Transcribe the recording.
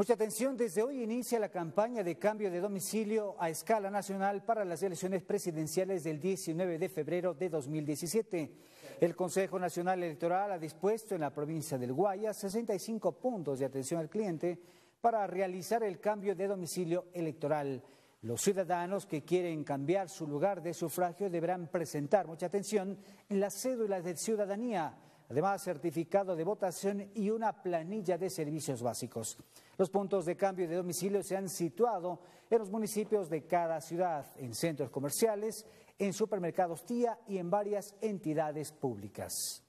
Mucha atención, desde hoy inicia la campaña de cambio de domicilio a escala nacional para las elecciones presidenciales del 19 de febrero de 2017. El Consejo Nacional Electoral ha dispuesto en la provincia del Guaya 65 puntos de atención al cliente para realizar el cambio de domicilio electoral. Los ciudadanos que quieren cambiar su lugar de sufragio deberán presentar, mucha atención, en las cédulas de ciudadanía además certificado de votación y una planilla de servicios básicos. Los puntos de cambio de domicilio se han situado en los municipios de cada ciudad, en centros comerciales, en supermercados TIA y en varias entidades públicas.